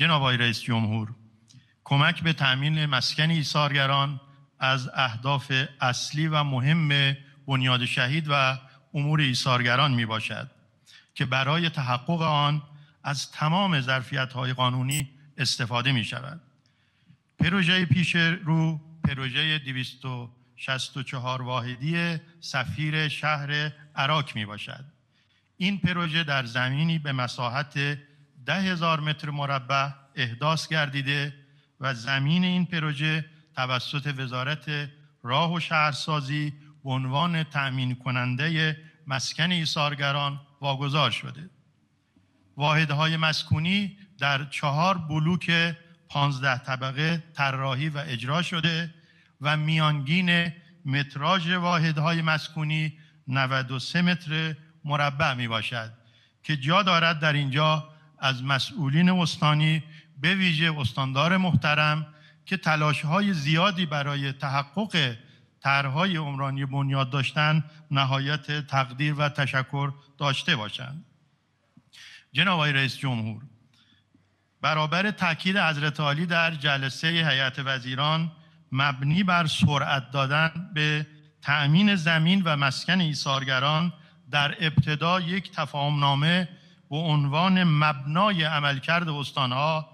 جناب آقای رئیس جمهور کمک به تأمین مسکن ایثارگران از اهداف اصلی و مهم بنیاد شهید و امور ایثارگران می باشد که برای تحقق آن از تمام ظرفیت های قانونی استفاده می شود پروژه پیش رو پروژه 264 واحدی سفیر شهر عراق می باشد این پروژه در زمینی به مساحت ده هزار متر مربع احداث گردیده و زمین این پروژه توسط وزارت راه و شهرسازی به عنوان تأمین کننده مسکن ایسارگران واگذار شده واحدهای مسکونی در چهار بلوک 15 طبقه طراحی و اجرا شده و میانگین متراژ واحدهای مسکونی 93 متر مربع می باشد که جا دارد در اینجا از مسئولین استانی به ویژه استاندار محترم که تلاشهای زیادی برای تحقق طرحهای عمرانی بنیاد داشتن نهایت تقدیر و تشکر داشته باشند جناب رئیس جمهور برابر تاکید حضرت عالی در جلسه هیئت وزیران مبنی بر سرعت دادن به تأمین زمین و مسکن ایثارگران در ابتدا یک تفاهم نامه به عنوان مبنای عملکرد استانها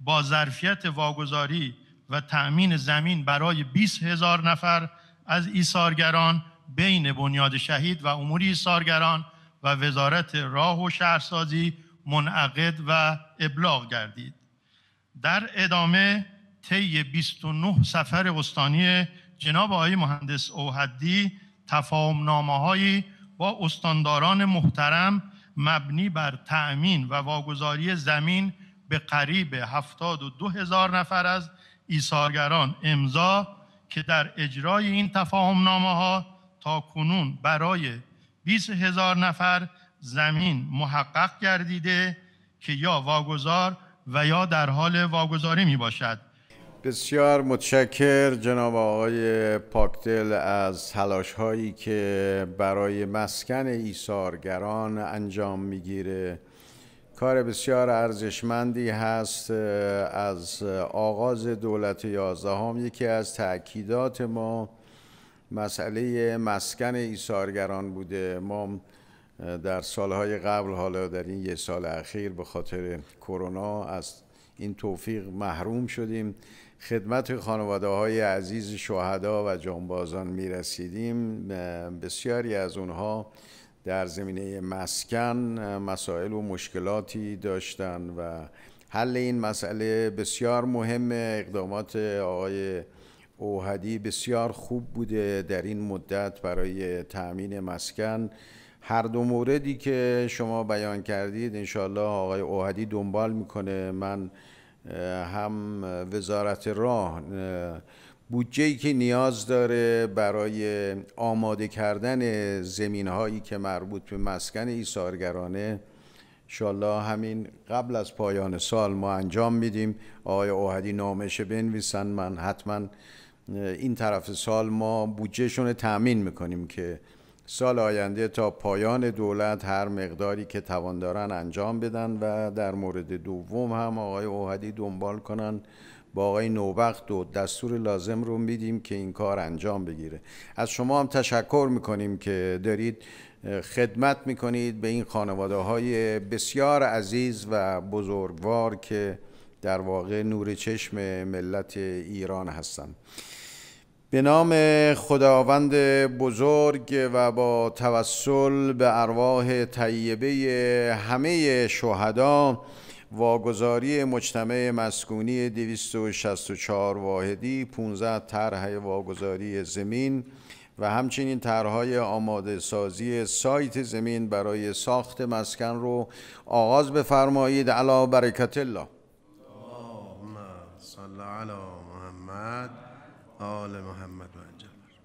با ظرفیت واگذاری و تأمین زمین برای 20 هزار نفر از ایثارگران بین بنیاد شهید و امور ایثارگران و وزارت راه و شهرسازی منعقد و ابلاغ گردید در ادامه طی 29 سفر استانی جناب آقای مهندس اوحدی تفاهم با استانداران محترم مبنی بر تأمین و واگذاری زمین به قریب دو هزار نفر از ایثارگران امضا که در اجرای این تفاهم نامه ها تا کنون برای 20 هزار نفر زمین محقق گردیده که یا واگذار و یا در حال واگذاری می باشد بسیار متشکر جناب آقای پاکدل از تلاش هایی که برای مسکن ایثارگران انجام میگیره کار بسیار ارزشمندی هست از آغاز دولت یازدهم یکی از تاکیدات ما مسئله مسکن ایثارگران بوده ما در سالهای قبل حالا در این یک سال اخیر به خاطر کرونا از این توفیق محروم شدیم خدمت خانواده های عزیز شهدا و جانبازان می رسیدیم بسیاری از اونها در زمینه مسکن مسائل و مشکلاتی داشتن و حل این مسئله بسیار مهم اقدامات آقای اوهدی بسیار خوب بوده در این مدت برای تأمین مسکن هر دو موردی که شما بیان کردید انشالله آقای اوهدی دنبال میکنه من هم وزارت راه بودجه ای که نیاز داره برای آماده کردن زمین هایی که مربوط به مسکن ایثارگرانه انشالله همین قبل از پایان سال ما انجام میدیم آقای اوهدی نامشه بنویسن من حتما این طرف سال ما بودجهشون رو تأمین میکنیم که سال آینده تا پایان دولت هر مقداری که توان دارن انجام بدن و در مورد دوم هم آقای اوهدی دنبال کنن با آقای نوبخت و دستور لازم رو میدیم که این کار انجام بگیره از شما هم تشکر میکنیم که دارید خدمت میکنید به این خانواده های بسیار عزیز و بزرگوار که در واقع نور چشم ملت ایران هستند به نام خداوند بزرگ و با توسل به ارواح طیبه همه شهدا واگذاری مجتمع مسکونی 264 واحدی 15 طرح واگذاری زمین و همچنین طرحهای آماده سازی سایت زمین برای ساخت مسکن رو آغاز بفرمایید علا برکت الله اللهم صل علی محمد آل محمد و